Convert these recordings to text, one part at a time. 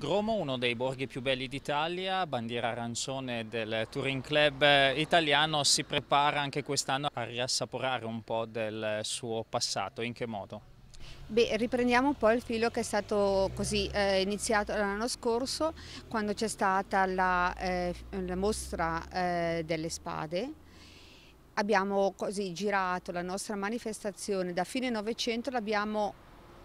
Gromo, uno dei borghi più belli d'Italia, bandiera arancione del Touring Club italiano, si prepara anche quest'anno a riassaporare un po' del suo passato. In che modo? Beh, riprendiamo un po' il filo che è stato così eh, iniziato l'anno scorso quando c'è stata la, eh, la mostra eh, delle spade abbiamo così girato la nostra manifestazione da fine Novecento l'abbiamo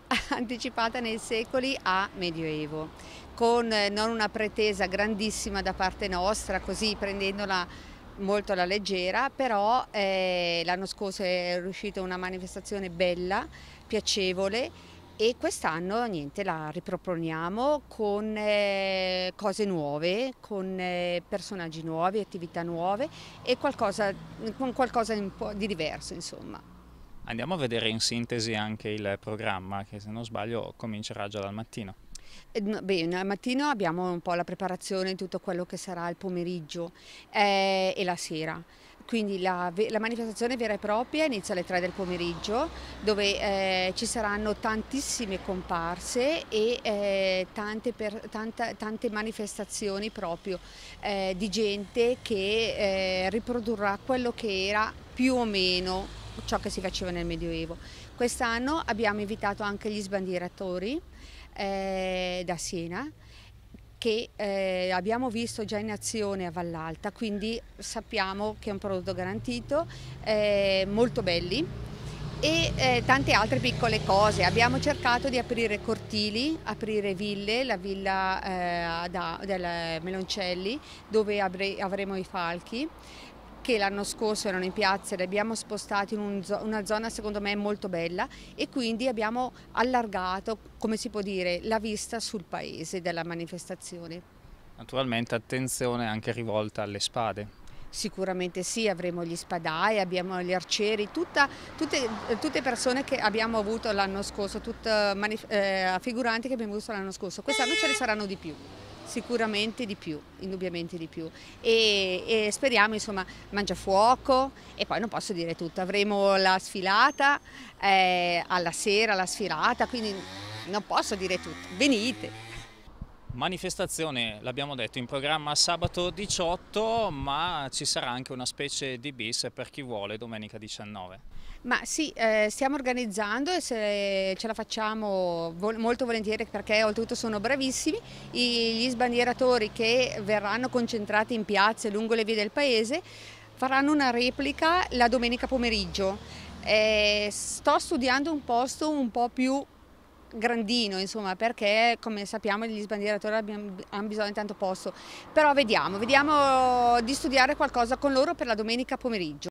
anticipata nei secoli a Medioevo, con eh, non una pretesa grandissima da parte nostra, così prendendola molto alla leggera, però eh, l'anno scorso è riuscita una manifestazione bella, piacevole e quest'anno niente, la riproponiamo con eh, cose nuove, con eh, personaggi nuovi, attività nuove e qualcosa, con qualcosa di diverso insomma. Andiamo a vedere in sintesi anche il programma che se non sbaglio comincerà già dal mattino. Eh, Bene, al mattino abbiamo un po' la preparazione di tutto quello che sarà il pomeriggio eh, e la sera. Quindi la, la, manifestazione vera e propria inizia alle 3 del pomeriggio dove eh, ci saranno tantissime comparse e eh, tante, per, tanta, tante, manifestazioni proprio eh, di gente che eh, riprodurrà quello che era più o meno ciò che si faceva nel Medioevo. Quest'anno abbiamo invitato anche gli sbandieratori eh, da Siena che eh, abbiamo visto già in azione a Vallalta, quindi sappiamo che è un prodotto garantito, eh, molto belli e eh, tante altre piccole cose. Abbiamo cercato di aprire cortili, aprire ville, la villa eh, da, del Meloncelli dove avre, avremo i falchi, che l'anno scorso erano in piazza e li abbiamo spostati in un, una zona secondo me molto bella e quindi abbiamo allargato, come si può dire, la vista sul paese della manifestazione. Naturalmente attenzione anche rivolta alle spade. Sicuramente sì, avremo gli spadai, abbiamo gli arcieri, tutta, tutte, tutte, persone che abbiamo avuto l'anno scorso, tutte, eh, eh, figuranti che abbiamo avuto l'anno scorso. Quest'anno ce ne saranno di più. Sicuramente di più, indubbiamente di più. E, e speriamo, insomma, mangia fuoco e poi non posso dire tutto, avremo la sfilata eh, alla sera, la sfilata, quindi non posso dire tutto. Venite! Manifestazione, l'abbiamo detto, in programma sabato 18, ma ci sarà anche una specie di bis per chi vuole domenica 19. Ma sì, eh, stiamo organizzando e se ce la facciamo vol molto volentieri perché oltretutto sono bravissimi, I, gli sbandieratori che verranno concentrati in piazze lungo le vie del paese faranno una replica la domenica pomeriggio. Eh, sto studiando un posto un po' più grandino, insomma, perché come sappiamo gli sbandieratori hanno bisogno di tanto posto. Però vediamo, vediamo di studiare qualcosa con loro per la domenica pomeriggio.